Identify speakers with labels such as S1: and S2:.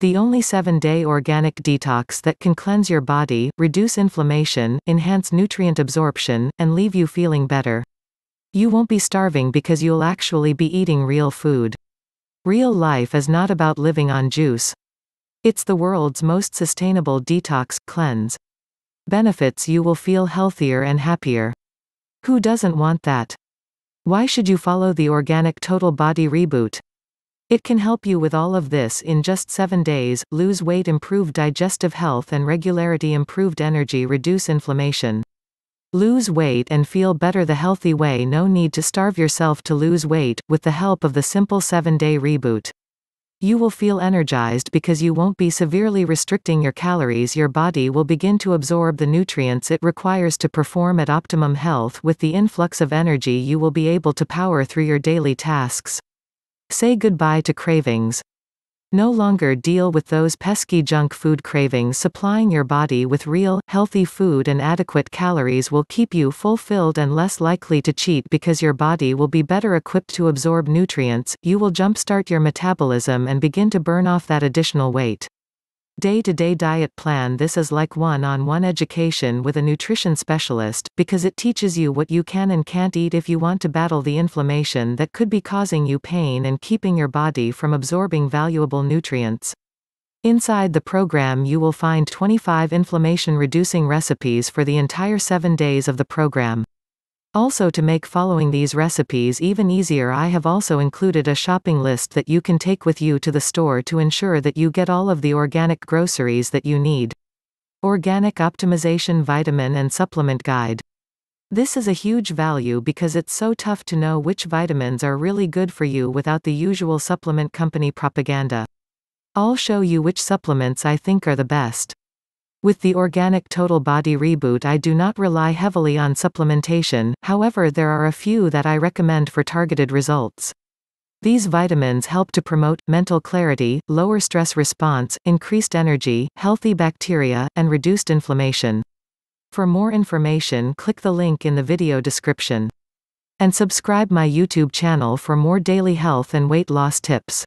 S1: The only seven-day organic detox that can cleanse your body, reduce inflammation, enhance nutrient absorption, and leave you feeling better. You won't be starving because you'll actually be eating real food. Real life is not about living on juice. It's the world's most sustainable detox cleanse. Benefits you will feel healthier and happier. Who doesn't want that? Why should you follow the organic total body reboot? It can help you with all of this in just 7 days, lose weight improve digestive health and regularity improved energy reduce inflammation. Lose weight and feel better the healthy way no need to starve yourself to lose weight, with the help of the simple 7-day reboot. You will feel energized because you won't be severely restricting your calories your body will begin to absorb the nutrients it requires to perform at optimum health with the influx of energy you will be able to power through your daily tasks. Say goodbye to cravings. No longer deal with those pesky junk food cravings. Supplying your body with real, healthy food and adequate calories will keep you fulfilled and less likely to cheat because your body will be better equipped to absorb nutrients. You will jumpstart your metabolism and begin to burn off that additional weight. Day-to-day diet plan This is like one-on-one -on -one education with a nutrition specialist, because it teaches you what you can and can't eat if you want to battle the inflammation that could be causing you pain and keeping your body from absorbing valuable nutrients. Inside the program you will find 25 inflammation-reducing recipes for the entire 7 days of the program. Also to make following these recipes even easier I have also included a shopping list that you can take with you to the store to ensure that you get all of the organic groceries that you need. Organic Optimization Vitamin and Supplement Guide. This is a huge value because it's so tough to know which vitamins are really good for you without the usual supplement company propaganda. I'll show you which supplements I think are the best. With the organic total body reboot I do not rely heavily on supplementation, however there are a few that I recommend for targeted results. These vitamins help to promote mental clarity, lower stress response, increased energy, healthy bacteria, and reduced inflammation. For more information click the link in the video description. And subscribe my YouTube channel for more daily health and weight loss tips.